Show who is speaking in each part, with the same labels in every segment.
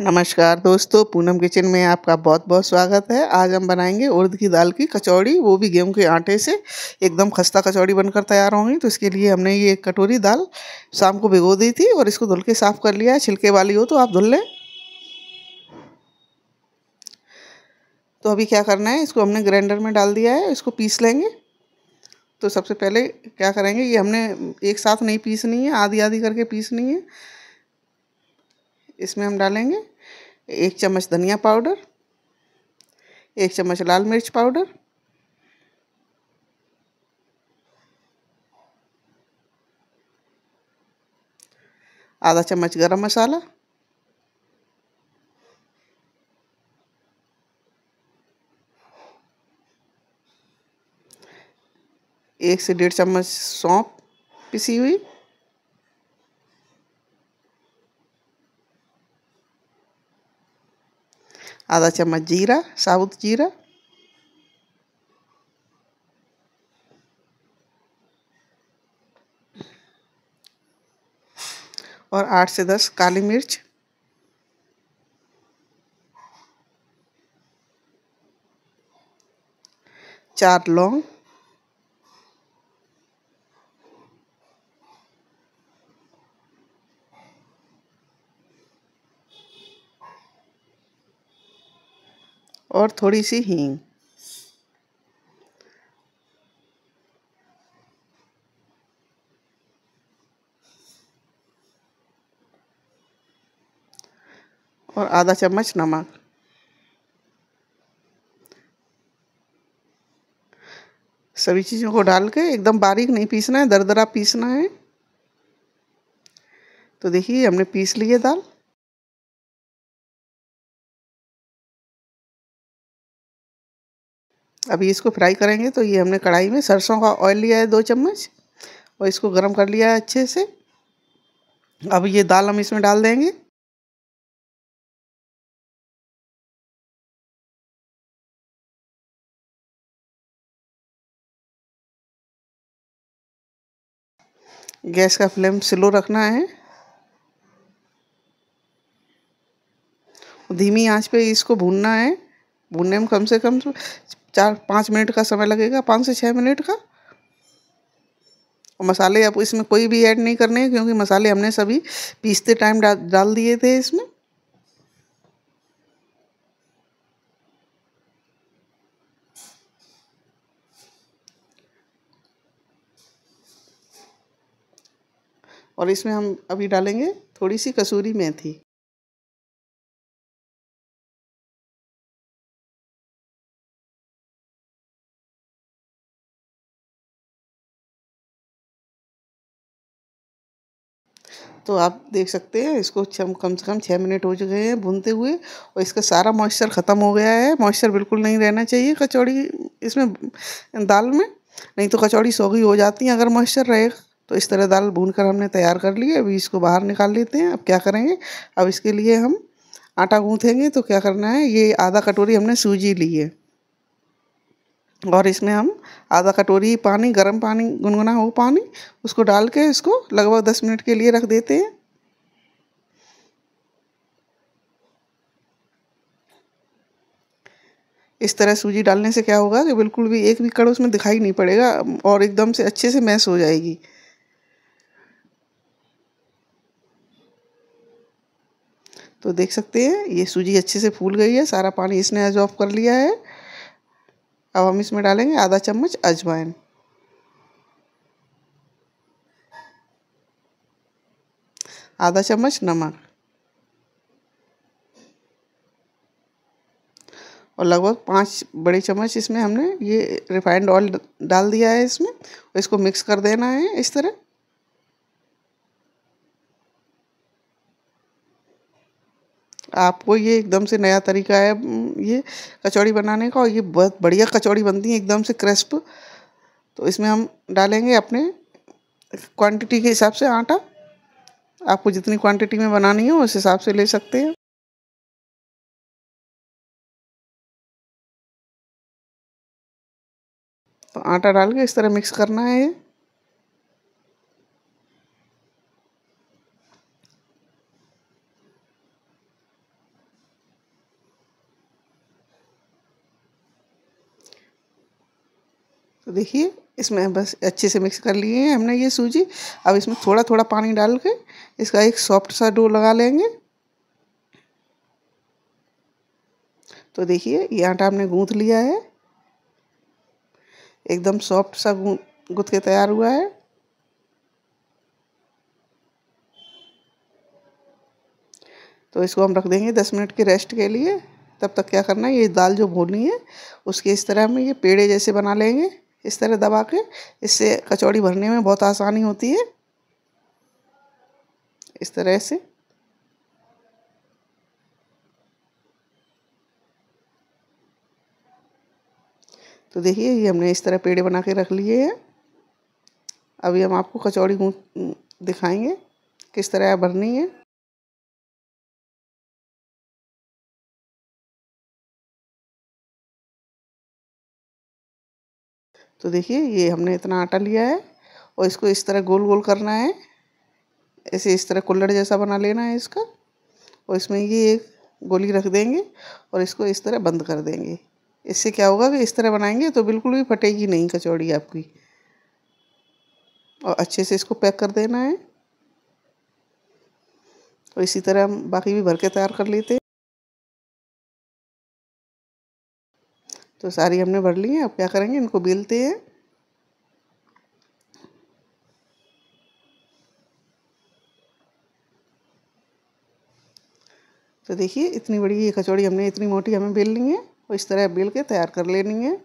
Speaker 1: नमस्कार दोस्तों पूनम किचन में आपका बहुत बहुत स्वागत है आज हम बनाएंगे उर्द की दाल की कचौड़ी वो भी गेहूं के आटे से एकदम खस्ता कचौड़ी बनकर तैयार होंगी तो इसके लिए हमने ये कटोरी दाल शाम को भिगो दी थी और इसको धुल के साफ़ कर लिया है छिलके वाली हो तो आप धुल लें तो अभी क्या करना है इसको हमने ग्राइंडर में डाल दिया है इसको पीस लेंगे तो सबसे पहले क्या करेंगे ये हमने एक साथ नहीं पीसनी है आधी आधी करके पीसनी है इसमें हम डालेंगे एक चम्मच धनिया पाउडर एक चम्मच लाल मिर्च पाउडर आधा चम्मच गरम मसाला एक से डेढ़ चम्मच सौंप पिसी हुई आधा चम्मच जीरा साबुत जीरा और आठ से दस काली मिर्च चार लौंग और थोड़ी सी हींग और आधा चम्मच नमक सभी चीज़ों को डाल के एकदम बारीक नहीं पीसना है दरदरा पीसना
Speaker 2: है तो देखिए हमने पीस लिए दाल अभी इसको फ्राई करेंगे तो ये हमने कढ़ाई में सरसों का ऑयल लिया है दो चम्मच और इसको गर्म कर लिया है अच्छे से अब ये दाल हम इसमें डाल देंगे गैस का फ्लेम स्लो रखना है
Speaker 1: धीमी आंच पे इसको भूनना है भूनने में कम से कम चार पाँच मिनट का समय लगेगा पाँच से छः मिनट का और मसाले अब इसमें कोई भी ऐड नहीं करने हैं क्योंकि मसाले हमने सभी पीसते टाइम डा, डाल दिए थे इसमें
Speaker 2: और इसमें हम अभी डालेंगे थोड़ी सी कसूरी मेथी तो आप देख सकते हैं इसको कम से कम छः मिनट हो चुके
Speaker 1: हैं भूनते हुए और इसका सारा मॉइस्चर ख़त्म हो गया है मॉइस्चर बिल्कुल नहीं रहना चाहिए कचौड़ी इसमें दाल में नहीं तो कचौड़ी सोगी हो जाती है अगर मॉइस्चर रहेगा तो इस तरह दाल भून कर हमने तैयार कर ली अभी इसको बाहर निकाल लेते हैं अब क्या करेंगे अब इसके लिए हम आटा गूँथेंगे तो क्या करना है ये आधा कटोरी हमने सूजी ली है और इसमें हम आधा कटोरी पानी गर्म पानी गुनगुना हो पानी उसको डाल के इसको लगभग दस मिनट के लिए रख देते हैं इस तरह सूजी डालने से क्या होगा कि बिल्कुल भी एक भी कड़ उसमें दिखाई नहीं पड़ेगा और एकदम से अच्छे से मैश हो जाएगी तो देख सकते हैं ये सूजी अच्छे से फूल गई है सारा पानी इसने एज कर लिया है अब हम इसमें डालेंगे आधा चम्मच अजवाइन आधा चम्मच नमक और लगभग पाँच बड़े चम्मच इसमें हमने ये रिफाइंड ऑयल डाल दिया है इसमें इसको मिक्स कर देना है इस तरह आपको ये एकदम से नया तरीका है ये कचौड़ी बनाने का और ये बहुत बढ़िया कचौड़ी बनती है एकदम से क्रिस्प तो इसमें हम डालेंगे अपने
Speaker 2: क्वांटिटी के हिसाब से आटा आपको जितनी क्वांटिटी में बनानी है उस हिसाब से ले सकते हैं तो आटा डाल के इस तरह मिक्स करना है ये
Speaker 1: तो देखिए इसमें बस अच्छे से मिक्स कर लिए हैं हमने ये सूजी अब इसमें थोड़ा थोड़ा पानी डाल के इसका एक सॉफ्ट सा डो लगा लेंगे तो देखिए ये आटा हमने गूंथ लिया है एकदम सॉफ्ट सा गूंथ के तैयार हुआ है तो इसको हम रख देंगे दस मिनट के रेस्ट के लिए तब तक क्या करना है ये दाल जो भूनी है उसके इस तरह हम ये पेड़े जैसे बना लेंगे इस तरह दबा के इससे कचौड़ी भरने में बहुत आसानी होती है इस तरह से तो देखिए ये हमने इस तरह पेड़े बना के रख लिए हैं अभी हम आपको कचौड़ी
Speaker 2: दिखाएंगे किस तरह भरनी है तो देखिए ये हमने इतना आटा लिया है और इसको इस तरह गोल गोल
Speaker 1: करना है ऐसे इस तरह कुल्लड़ जैसा बना लेना है इसका और इसमें ये एक गोली रख देंगे और इसको इस तरह बंद कर देंगे इससे क्या होगा कि इस तरह बनाएंगे तो बिल्कुल भी फटेगी नहीं कचौड़ी आपकी और अच्छे से इसको पैक कर देना है और इसी तरह हम बाकी भी भर के तैयार कर
Speaker 2: लेते हैं तो सारी हमने भर ली है अब क्या करेंगे इनको बेलते हैं
Speaker 1: तो देखिए इतनी बड़ी ये कचौड़ी हमने इतनी मोटी हमें बेल ली है और इस तरह बेल के तैयार कर लेनी है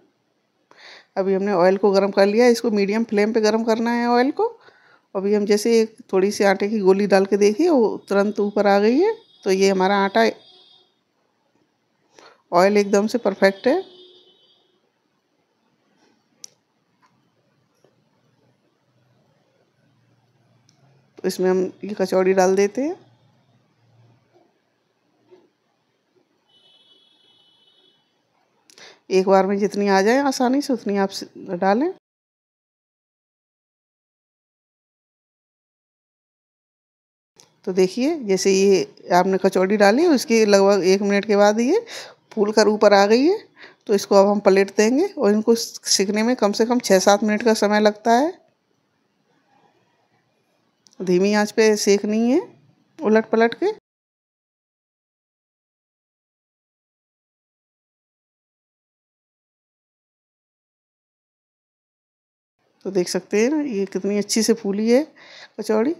Speaker 1: अभी हमने ऑयल को गर्म कर लिया इसको मीडियम फ्लेम पे गर्म करना है ऑयल को अभी हम जैसे एक थोड़ी सी आटे की गोली डाल के देखिए वो तुरंत ऊपर आ गई है तो ये हमारा आटा ऑयल एकदम से परफेक्ट है तो इसमें हम ये कचौड़ी डाल देते हैं
Speaker 2: एक बार में जितनी आ जाए आसानी से उतनी आप डालें तो देखिए जैसे ये आपने कचौड़ी डाली
Speaker 1: उसके लगभग एक मिनट के बाद ये फूल कर ऊपर आ गई है तो इसको अब हम पलट देंगे और इनको सीखने में कम से कम छः सात मिनट का समय लगता है
Speaker 2: धीमी आंच पे सेकनी है उलट पलट के तो देख सकते हैं ना ये कितनी अच्छी से फूली है कचौड़ी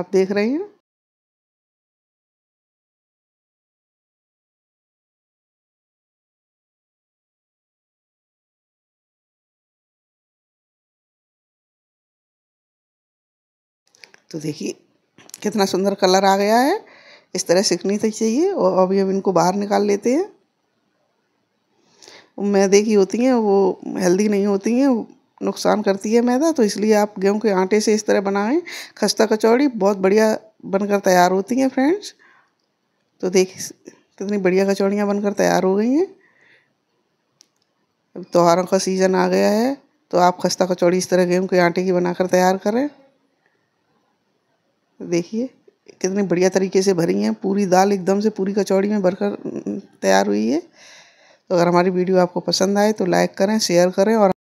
Speaker 2: आप देख रहे हैं तो देखिए कितना सुंदर कलर आ गया है इस तरह सीखनी तो चाहिए
Speaker 1: और अभी हम इनको बाहर निकाल लेते हैं मैदे की होती हैं वो हेल्दी नहीं होती हैं नुकसान करती है मैदा तो इसलिए आप गेहूं के आटे से इस तरह बनाएं खस्ता कचौड़ी बहुत बढ़िया बनकर तैयार होती हैं फ्रेंड्स तो देखिए कितनी बढ़िया कचौड़ियाँ बनकर तैयार हो गई हैं अब त्योहारों का सीज़न आ गया है तो आप खस्ता कचौड़ी इस तरह गेहूँ के आटे की बनाकर तैयार करें देखिए कितनी बढ़िया तरीके से भरी हैं पूरी दाल एकदम से पूरी
Speaker 2: कचौड़ी में भरकर तैयार हुई है तो अगर हमारी वीडियो आपको पसंद आए तो लाइक करें शेयर करें और